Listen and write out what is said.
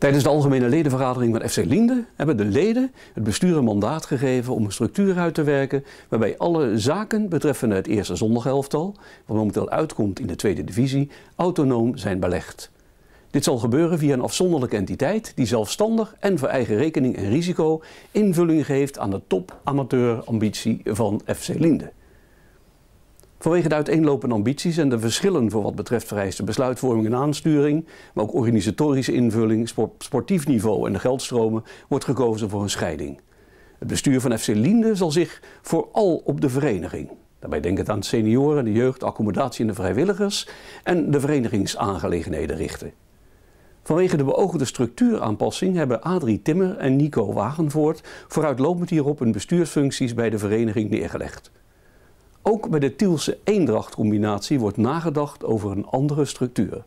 Tijdens de algemene ledenvergadering van FC Linde hebben de leden het bestuur een mandaat gegeven om een structuur uit te werken waarbij alle zaken betreffende het eerste zondagelftal, wat momenteel uitkomt in de tweede divisie, autonoom zijn belegd. Dit zal gebeuren via een afzonderlijke entiteit die zelfstandig en voor eigen rekening en risico invulling geeft aan de top amateurambitie van FC Linde. Vanwege de uiteenlopende ambities en de verschillen voor wat betreft vereiste besluitvorming en aansturing, maar ook organisatorische invulling, sportief niveau en de geldstromen, wordt gekozen voor een scheiding. Het bestuur van FC Linde zal zich vooral op de vereniging. Daarbij denk het aan senioren, de jeugd, accommodatie en de vrijwilligers en de verenigingsaangelegenheden richten. Vanwege de beoogde structuuraanpassing hebben Adrie Timmer en Nico Wagenvoort vooruitlopend hierop hun bestuursfuncties bij de vereniging neergelegd. Ook bij de Tielse eendrachtcombinatie wordt nagedacht over een andere structuur.